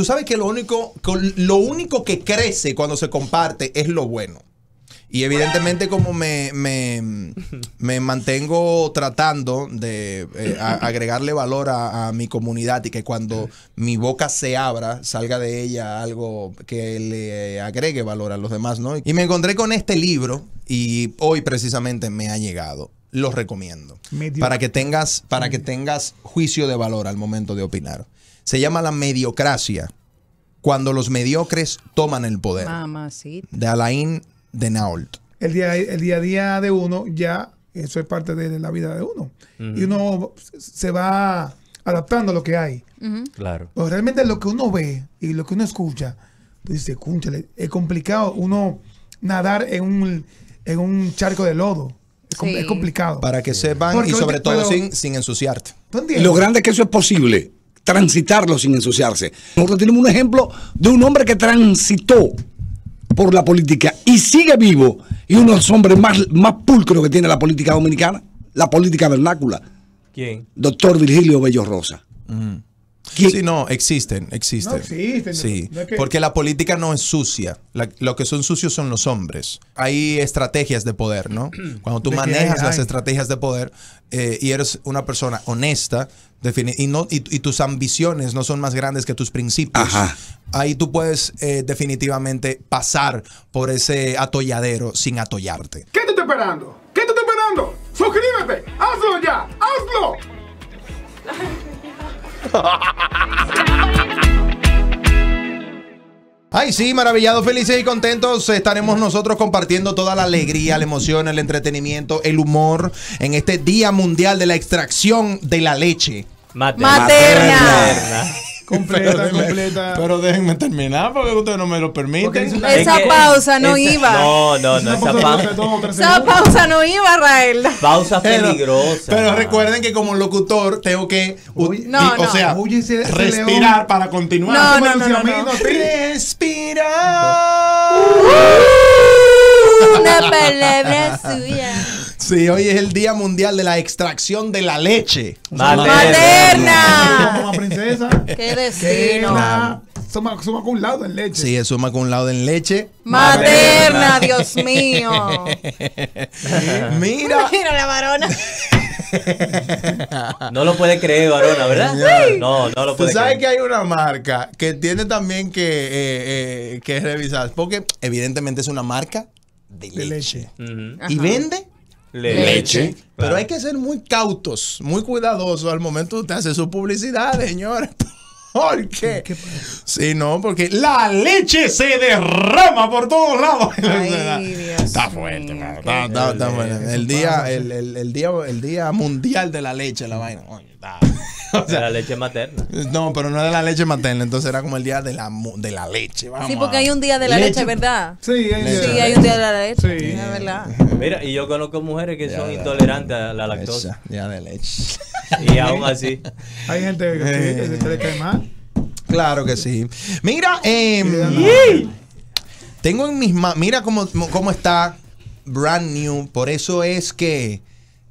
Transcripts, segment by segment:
Tú sabes que lo único, lo único que crece cuando se comparte es lo bueno. Y evidentemente como me, mantengo tratando de eh, agregarle valor a, mi comunidad y que cuando mi boca se abra salga de ella algo que le agregue valor a los demás, ¿no? Y me encontré con este libro y hoy precisamente me ha llegado. Lo recomiendo. Para que tengas, para que tengas juicio de valor al momento de opinar. Se llama la mediocracia. Cuando los mediocres toman el poder. De Alain de Nault. El día, el día a día de uno ya, eso es parte de la vida de uno. Y uno se va adaptando a lo que hay. Claro. realmente lo que uno ve y lo que uno escucha, pues dice, es complicado uno nadar en un, en un charco de lodo. Es, complicado. Para que sepan y sobre todo sin, sin ensuciarte. lo grande que eso es posible transitarlo sin ensuciarse. Nosotros tenemos un ejemplo de un hombre que transitó por la política y sigue vivo y uno de los hombres más, más pulcros que tiene la política dominicana, la política vernácula. ¿Quién? Doctor Virgilio Bello Rosa. Mm. Sí, no, existen, existen. Sí, porque la política no es sucia. lo que son sucios son los hombres. Hay estrategias de poder, ¿no? Cuando tú manejas las estrategias de poder eh, y eres una persona honesta y, tus ambiciones no son más grandes que tus principios, ahí tú puedes eh, definitivamente pasar por ese atolladero sin atollarte. ¿Qué te estoy esperando? ¿Qué te estoy esperando? ¡Suscríbete! ¡Hazlo ya! ¡Hazlo! Ay, sí, maravillados, felices y contentos. Estaremos nosotros compartiendo toda la alegría, la emoción, el entretenimiento, el humor en este Día Mundial de la Extracción de la Leche. Materna. Completa, pero completa. Pero déjenme terminar porque ustedes no me lo permiten. Esa pausa no iba. No, no, no. Esa, pausa, esa pausa no iba, Rael. Pausa peligrosa. Pero, recuerden que como locutor tengo que. no, o sea, respirar para continuar. No, no, no, no, no. Respirar. Una palabra suya. Sí, hoy es el Día Mundial de la Extracción de la Leche. ¡Materna! princesa. ¿Qué destino! Claro. Suma, suma, con un lado en leche. Sí, suma con un lado en leche. ¡Materna, Dios mío! Mira. Mira la varona. No lo puede creer, varona, ¿verdad? Sí. No, no lo puede Tú sabes que hay una marca que tiene también que, eh, eh, que revisar. Porque evidentemente es una marca de, leche. Y vende leche. Pero hay que ser muy cautos, muy cuidadosos al momento de usted hacer su publicidad, señor ¿Por qué? sí, no, porque la leche se derrama por todos lados. está fuerte, Está, El día, el, el, día, el día mundial de la leche, la mm. vaina. o sea, la leche materna. No, pero no era la leche materna, entonces era como el día de la, de la leche. Vamos sí, porque hay un día de la leche, ¿verdad? Sí, hay, Sí, hay un día de la leche. Sí, es ah, verdad. Mira, y yo conozco mujeres que son intolerantes a la lactosa. Día de leche. Y aún así. Hay gente que, se quema. Eh. le cae mal. Claro que sí. Mira, em, tengo en mis manos, mira cómo, cómo está brand new, por eso es que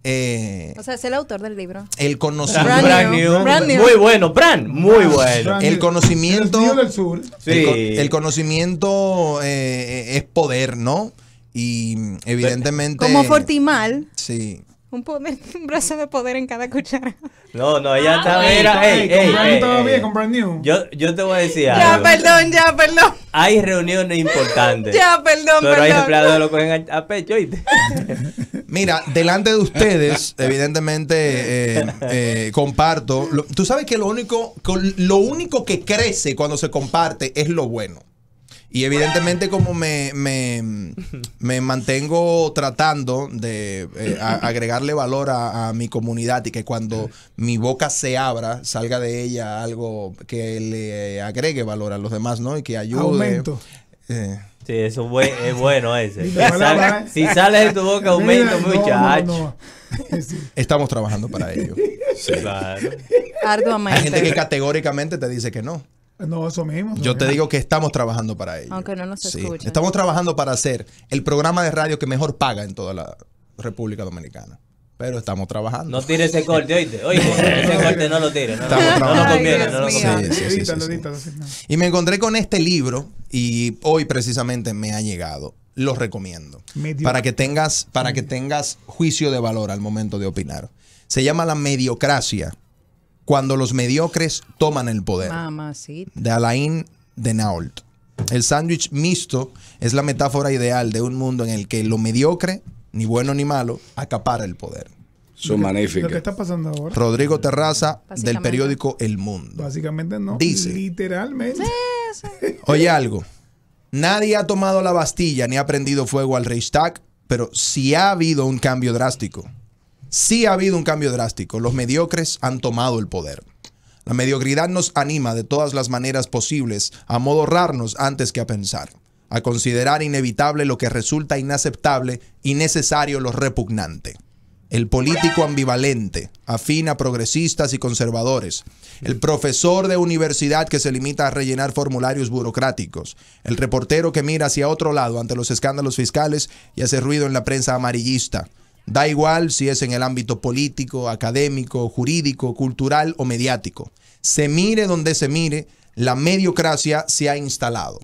eh, o sea, es el autor del libro. El conocimiento. Muy bueno, Bran, muy ah, bueno. el conocimiento. El, eh, conocimiento es poder, ¿no? Y evidentemente. Como Fortimal. Sí. Un, poder, un brazo de poder en cada cuchara. No, no, ella ah, está. Mira, ey, ey, Yo, yo te voy a decir ya, algo. Ya, perdón, ya, perdón. Hay reuniones importantes. ya, perdón, pero perdón. Pero hay empleados que lo cogen a, a pecho, Mira, delante de ustedes, evidentemente, eh, eh, comparto. tú sabes que lo único, lo único que crece cuando se comparte es lo bueno. Y evidentemente como me, me, mantengo tratando de eh, agregarle valor a, mi comunidad y que cuando mi boca se abra salga de ella algo que le agregue valor a los demás, ¿no? Y que ayude. Aumento. Eh. Sí, eso es, bueno ese. si sales de tu boca, aumento, muchacho. Estamos trabajando para ello. Claro. Hay gente que categóricamente te dice que no. No, eso mismo. Yo te digo que estamos trabajando para ello. Aunque no nos Estamos trabajando para hacer el programa de radio que mejor paga en toda la República Dominicana. Pero estamos trabajando. No tires ese corte, oíste. Oye, ese corte no lo tires. No, no lo conviene. y me encontré con este libro y hoy precisamente me ha llegado. lo recomiendo. Para que tengas, para que tengas juicio de valor al momento de opinar. Se llama La Mediocracia cuando los mediocres toman el poder. sí. De Alain de Nault. El sándwich mixto es la metáfora ideal de un mundo en el que lo mediocre, ni bueno ni malo, acapara el poder. su magnífico. ¿Qué está pasando ahora? Rodrigo Terraza, del periódico El Mundo. Básicamente no. Dice. Literalmente. Sí, Oye algo. Nadie ha tomado la Bastilla ni ha prendido fuego al Reichstag, pero sí ha habido un cambio drástico sí ha habido un cambio drástico. Los mediocres han tomado el poder. La mediocridad nos anima de todas las maneras posibles a modorrarnos antes que a pensar, a considerar inevitable lo que resulta inaceptable y necesario lo repugnante. El político ambivalente, afina a progresistas y conservadores. El profesor de universidad que se limita a rellenar formularios burocráticos. El reportero que mira hacia otro lado ante los escándalos fiscales y hace ruido en la prensa amarillista. Da igual si es en el ámbito político, académico, jurídico, cultural o mediático. Se mire donde se mire, la mediocracia se ha instalado.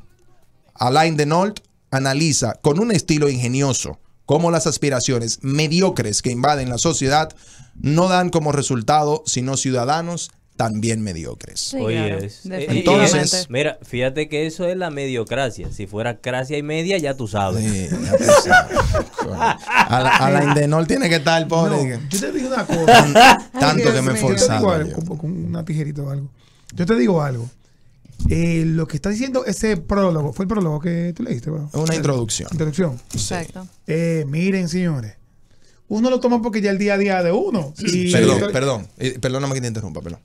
Alain de Denault analiza con un estilo ingenioso cómo las aspiraciones mediocres que invaden la sociedad no dan como resultado sino ciudadanos también mediocres. Eh, entonces, mira, fíjate que eso es la mediocracia. Si fuera cracia y media, ya tú sabes. a, la, a Indenol tiene que estar, pobre. yo te digo una cosa. Tanto que me he forzado. Con una o algo. Yo te digo algo. Eh, lo que está diciendo ese prólogo, fue el prólogo que tú leíste, bro. Una introducción. Introducción. Exacto. Eh, miren, señores. Uno lo toma porque ya el día a día de uno. Perdón, Perdón, eh, perdón. no me te interrumpa, perdón.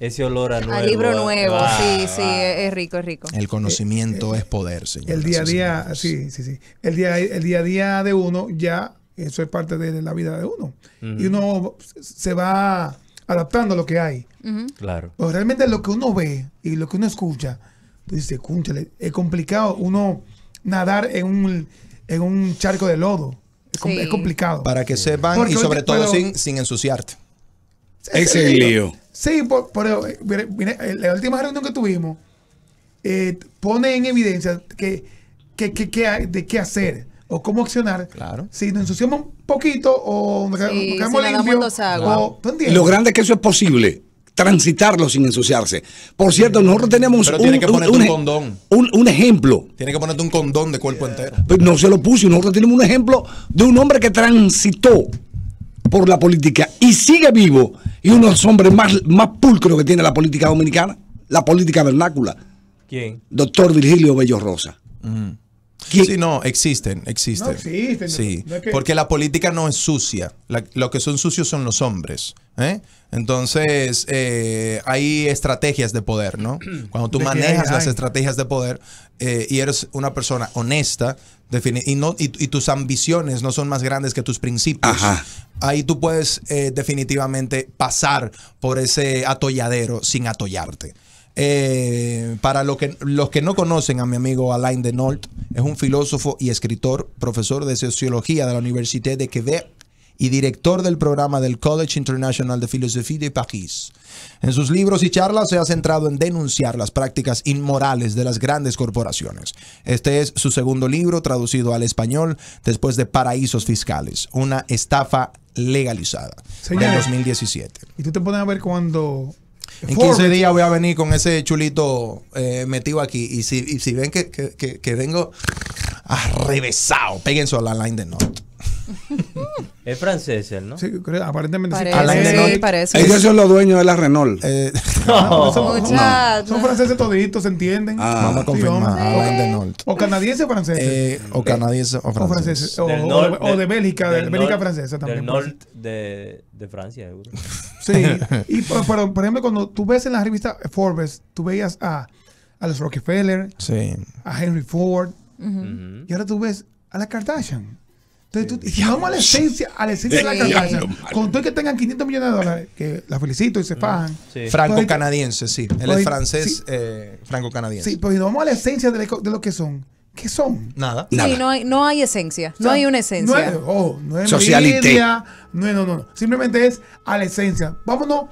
Ese olor a nuevo. libro nuevo, sí, sí, es rico, es rico. El conocimiento es poder, señor. El día a día, sí, sí, sí. El día, el día a día de uno ya, eso es parte de la vida de uno. Y uno se va adaptando a lo que hay. Claro. realmente lo que uno ve y lo que uno escucha, dice, cúnchale, es complicado uno nadar en un, charco de lodo. Es, complicado. Para que sepan y sobre todo sin, sin ensuciarte. Ese es lío. Sí, por, pero eh, mire, la última reunión que tuvimos eh, pone en evidencia que, que, que, hay de qué hacer o cómo accionar. Claro. Si nos ensuciamos un poquito o nos sí, quedamos limpios. lo grande es que eso es posible transitarlo sin ensuciarse. Por cierto, nosotros tenemos un, tiene que un, un, condón. un, ejemplo. Tiene que ponerte un condón de cuerpo entero. Pues no se lo puse. Nosotros tenemos un ejemplo de un hombre que transitó por la política y sigue vivo y uno de los hombres más, más pulcros que tiene la política dominicana, la política vernácula. ¿Quién? Doctor Virgilio Bello Rosa. Mm. Sí, no, existen, existen. existen. Sí, porque la política no es sucia. lo que son sucios son los hombres. ¿eh? Entonces, eh, hay estrategias de poder, ¿no? Cuando tú manejas las estrategias de poder eh, y eres una persona honesta, y, tus ambiciones no son más grandes que tus principios. Ahí tú puedes eh, definitivamente pasar por ese atolladero sin atollarte. Eh, para lo que, los que no conocen a mi amigo Alain de Denault, es un filósofo y escritor, profesor de sociología de la Universidad de Quebec y director del programa del College International de Filosofía de París. En sus libros y charlas se ha centrado en denunciar las prácticas inmorales de las grandes corporaciones. Este es su segundo libro traducido al español después de Paraísos Fiscales, una estafa legalizada En 2017. Y tú te pones a ver cuando en 15 días voy a venir con ese chulito eh, metido aquí. Y si, ven que, vengo arrevesado, péguense a la line de no. Es francés él, ¿no? Sí, aparentemente sí. Alain parece. Ellos son los dueños de la Renault. Eh, no, son, franceses toditos, ¿se entienden? Ah, Vamos a confirmar. O canadiense o franceses. Eh, o canadiense o francés O, de Bélgica, de Bélgica francesa también. Del norte de, de, Francia, Sí, y, pero, por ejemplo, cuando tú ves en la revista Forbes, tú veías a, a los Rockefeller, a Henry Ford, y ahora tú ves a la Kardashian. Entonces, tú, vamos a la esencia, a la esencia de la canadiense, Con todo el que tengan 500 millones de dólares, que la felicito y se mm. fajan. Pues, franco-canadiense, sí. Él es pues, francés, eh, franco-canadiense. Sí, pues vamos a la esencia de, lo que son. ¿Qué son? Nada. Sí, No, hay, no hay esencia. no hay una esencia. No no es media, no, no, no, no. Simplemente es a la esencia. Vámonos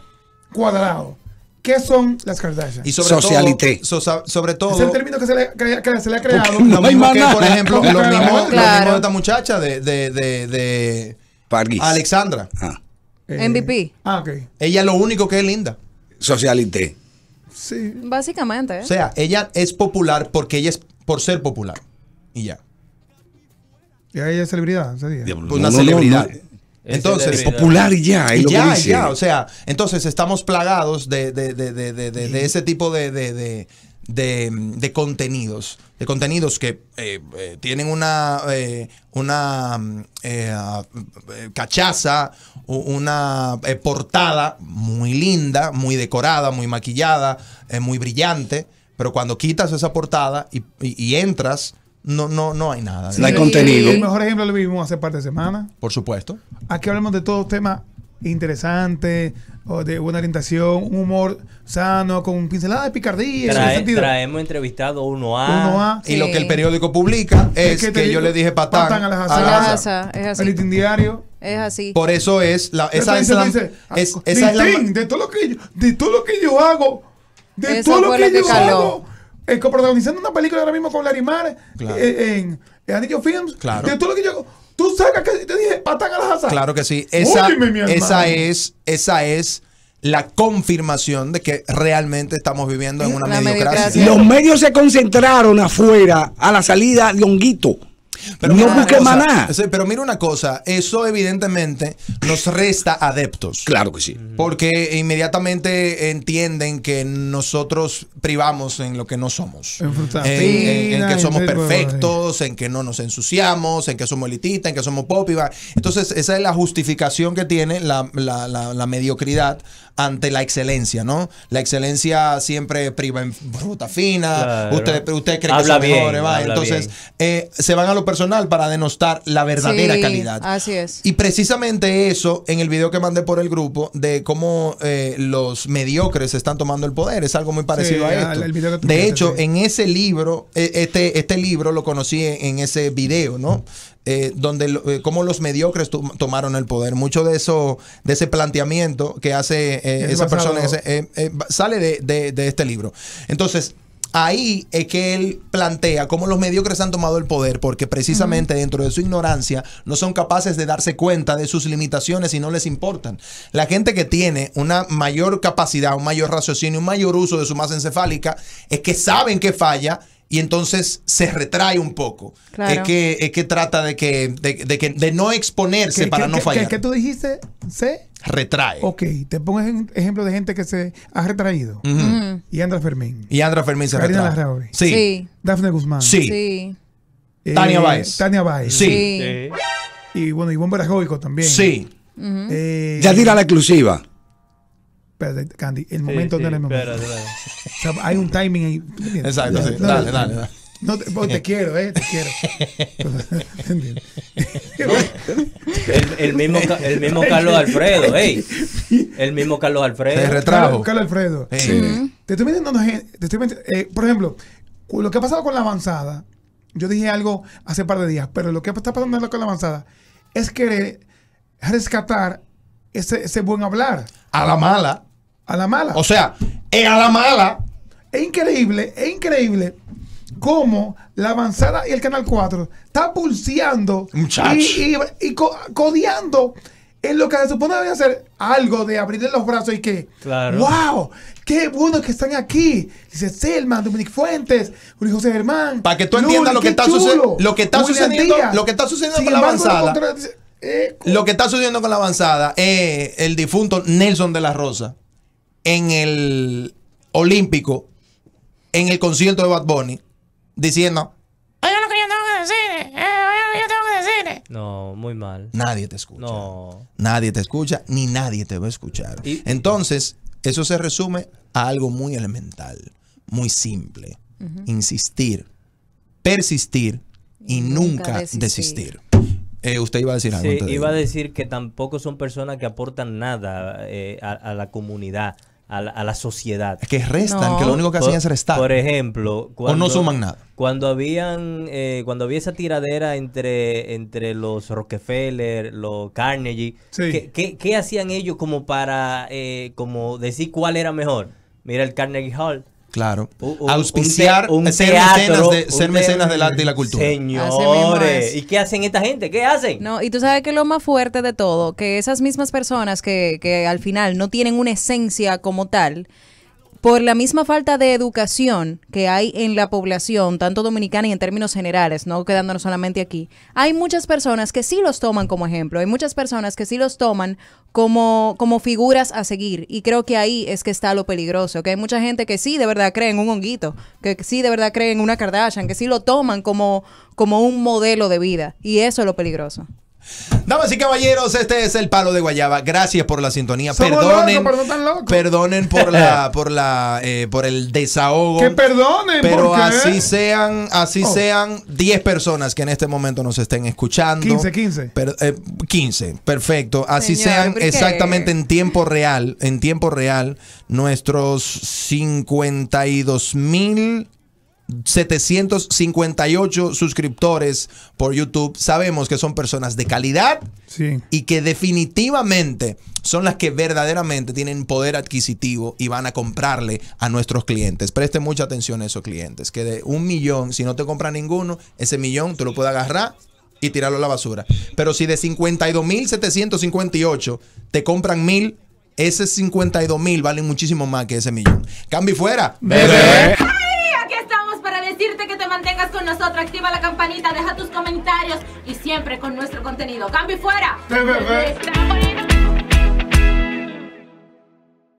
cuadrado. ¿Qué son las Kardashian? sobre Socialité. Todo, sobre todo. Es el término que se le, ha creado. no que, por ejemplo, lo, mismo, de esta muchacha de. de, de, de Alexandra. Ah. Eh, MVP. Ah, ok. Ella lo único que es linda. Socialité. Sí. Básicamente. O sea, ella es popular porque ella es por ser popular. Y ya. ¿Y ella es celebridad? Pues una celebridad. Entonces, es popular y ya, ya, ya, o sea, entonces estamos plagados de, ese tipo de, contenidos, de contenidos que eh, eh, tienen una, eh, una cachaza, una portada muy linda, muy decorada, muy maquillada, muy brillante, pero cuando quitas esa portada y entras no, no, no hay nada. no hay contenido. El mejor ejemplo lo vivimos hace parte de semana. Por supuesto. Aquí hablamos de todos temas interesantes, o de buena orientación, un humor sano, con pinceladas de picardía. traemos entrevistado uno a uno a Y lo que el periódico publica es, que, yo le dije patán, a Es así. El diario Es así. Por eso es la. Esa es de todo lo que yo, de todo lo que yo hago. De todo lo que, yo hago eh, coprotagonizando una película ahora mismo con Larimar eh, eh, en, Anillo Films. Claro. que Tú sacas que te dije, patán a las asas. Claro que sí. Esa, esa es, esa es la confirmación de que realmente estamos viviendo en una, mediocracia. mediocracia. Los medios se concentraron afuera a la salida de Honguito. Pero no Pero mira una cosa, eso evidentemente nos resta adeptos. Claro que sí. Porque inmediatamente entienden que nosotros privamos en lo que no somos. En, que somos perfectos, en que no nos ensuciamos, en que somos elitistas, en que somos popiva. Entonces esa es la justificación que tiene la, la, la mediocridad ante la excelencia, ¿no? La excelencia siempre priva en fruta fina, usted, cree que es mejor, ¿va? Entonces, eh, se van a lo personal para denostar la verdadera calidad. Así es. Y precisamente eso en el video que mandé por el grupo de cómo eh, los mediocres están tomando el poder, es algo muy parecido a esto. de hecho, en ese libro, eh, este, este libro lo conocí en ese video, ¿no? Eh, donde eh, cómo los mediocres tomaron el poder. Mucho de eso, de ese planteamiento que hace eh, esa persona sale de, este libro. Entonces, ahí es que él plantea cómo los mediocres han tomado el poder, porque precisamente dentro de su ignorancia no son capaces de darse cuenta de sus limitaciones y no les importan. La gente que tiene una mayor capacidad, un mayor raciocinio, un mayor uso de su masa encefálica, es que saben que falla y entonces se retrae un poco. Eh, claro. Es, que, es que trata de que de, de, que, de no exponerse para no fallar. ¿Qué, tú dijiste? ¿Se? Retrae. Ok, te pongo un ejemplo de gente que se ha retraído. Y Andra Fermín. Y Andra Fermín se retrae. Sí. Dafne Guzmán. Sí. Eh, Tania Báez. Tania Báez. Sí. Y bueno, Ivonne Barajóico también. Sí. Eh, ya tira la exclusiva. Candy, el momento sí, momento. hay un timing ahí. Exacto, sí. dale, dale, dale. Pues, te, quiero, eh, te quiero. el, mismo, el mismo Carlos Alfredo, El mismo Carlos Alfredo. Te Carlos Alfredo. Te estoy eh, por ejemplo, lo que ha pasado con la avanzada, yo dije algo hace un par de días, pero lo que está pasando con la avanzada es querer rescatar ese buen hablar. A la mala. A la mala. O sea, es a la mala. Es increíble, es increíble cómo la avanzada y el Canal 4 está pulseando y, codeando en lo que se supone debe hacer algo de abrir los brazos y que, wow, qué bueno que están aquí. Dice Selma, Dominique Fuentes, Julio José Germán. Para que tú entiendas lo, que está sucediendo, lo que está sucediendo, lo que está sucediendo con la avanzada. Eh, lo que está sucediendo con la avanzada es el difunto Nelson de la Rosa en el Olímpico, en el concierto de Bad Bunny, diciendo, lo que yo tengo que eh, lo que yo tengo que decir. No, muy mal. Nadie te escucha. No. Nadie te escucha, ni nadie te va a escuchar. Entonces, eso se resume a algo muy elemental, muy simple. Insistir, persistir y, nunca, desistir. Eh, usted iba a decir algo. Sí, iba a decir que tampoco son personas que aportan nada eh, a, a, la comunidad a la, sociedad. que restan, que lo único que hacen es restar. Por ejemplo, cuando, o no suman nada. Cuando habían, eh, cuando había esa tiradera entre, entre los Rockefeller, los Carnegie, ¿qué, hacían ellos como para eh, como decir cuál era mejor? Mira el Carnegie Hall, Claro. auspiciar, ser, mecenas de, ser mecenas la, la cultura. Señores, ¿y qué hacen esta gente? ¿Qué hacen? No, y tú sabes que lo más fuerte de todo, que esas mismas personas que, que al final no tienen una esencia como tal, por la misma falta de educación que hay en la población, tanto dominicana y en términos generales, no quedándonos solamente aquí, hay muchas personas que sí los toman como ejemplo, hay muchas personas que sí los toman como, como figuras a seguir. Y creo que ahí es que está lo peligroso, que hay mucha gente que sí de verdad cree en un honguito, que sí de verdad cree en una Kardashian, que sí lo toman como, como un modelo de vida. Y eso es lo peligroso. Damas y caballeros, este es el palo de guayaba. Gracias por la sintonía. perdonen, por la, por la, eh, por el desahogo. Que perdonen, pero así sean, así oh. sean 10 personas que en este momento nos estén escuchando. 15, 15. 15, perfecto. Así sean exactamente en tiempo real, en tiempo real, nuestros 52 mil 758 suscriptores por YouTube, sabemos que son personas de calidad y que definitivamente son las que verdaderamente tienen poder adquisitivo y van a comprarle a nuestros clientes. Preste mucha atención a esos clientes, que de un millón, si no te compra ninguno, ese millón tú lo puedes agarrar y tirarlo a la basura. Pero si de 52.758 te compran mil, ese 52.000 vale muchísimo más que ese millón. ¡Cambi fuera. Bebé con nosotros, activa la campanita, deja tus comentarios y siempre con nuestro contenido. ¡Cambio y fuera!